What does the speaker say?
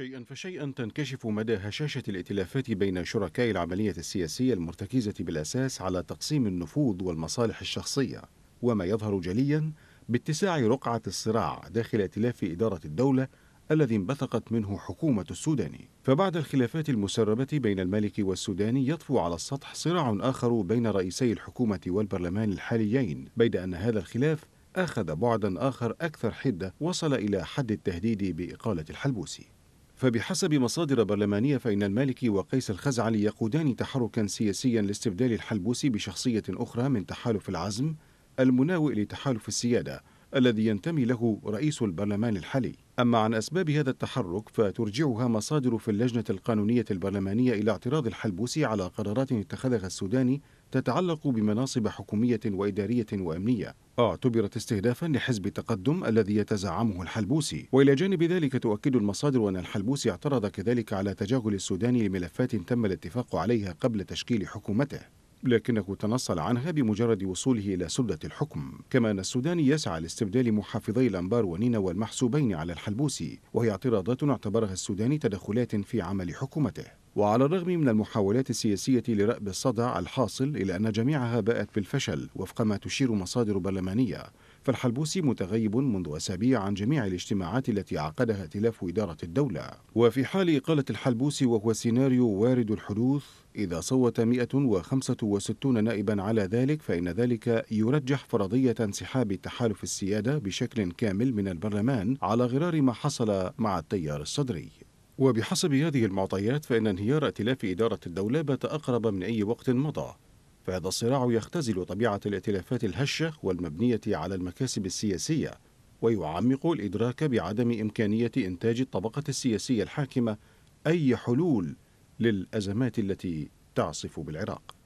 شيئا فشيئا تنكشف مدى هشاشة الائتلافات بين شركاء العملية السياسية المرتكزة بالأساس على تقسيم النفوذ والمصالح الشخصية وما يظهر جليا باتساع رقعة الصراع داخل ائتلاف إدارة الدولة الذي انبثقت منه حكومة السوداني فبعد الخلافات المسربة بين الملك والسوداني يطفو على السطح صراع آخر بين رئيسي الحكومة والبرلمان الحاليين بيد أن هذا الخلاف أخذ بعدا آخر أكثر حدة وصل إلى حد التهديد بإقالة الحلبوسي فبحسب مصادر برلمانية فإن المالكي وقيس الخزعلي يقودان تحركا سياسيا لاستبدال الحلبوسي بشخصية أخرى من تحالف العزم المناوئ لتحالف السيادة الذي ينتمي له رئيس البرلمان الحالي أما عن أسباب هذا التحرك فترجعها مصادر في اللجنة القانونية البرلمانية إلى اعتراض الحلبوسي على قرارات اتخذها السوداني تتعلق بمناصب حكومية وإدارية وأمنية آه، اعتبرت استهدافا لحزب التقدم الذي يتزعمه الحلبوسي والى جانب ذلك تؤكد المصادر ان الحلبوسي اعترض كذلك على تجاهل السودان لملفات تم الاتفاق عليها قبل تشكيل حكومته لكنه تنصل عنها بمجرد وصوله إلى سدة الحكم كما أن السوداني يسعى لاستبدال محافظي الأنبار ونينا والمحسوبين على الحلبوسي وهي اعتراضات اعتبرها السوداني تدخلات في عمل حكومته وعلى الرغم من المحاولات السياسية لرأب الصدع الحاصل إلا أن جميعها باءت بالفشل وفق ما تشير مصادر برلمانية فالحلبوسي متغيب منذ أسابيع عن جميع الاجتماعات التي عقدها ائتلاف إدارة الدولة وفي حال إقالة الحلبوسي وهو سيناريو وارد الحدوث إذا صوت 165 نائبا على ذلك فإن ذلك يرجح فرضية انسحاب تحالف السيادة بشكل كامل من البرلمان على غرار ما حصل مع التيار الصدري وبحسب هذه المعطيات فإن انهيار ائتلاف إدارة الدولة بات أقرب من أي وقت مضى فهذا الصراع يختزل طبيعة الائتلافات الهشة والمبنية على المكاسب السياسية ويعمق الإدراك بعدم إمكانية إنتاج الطبقة السياسية الحاكمة أي حلول للأزمات التي تعصف بالعراق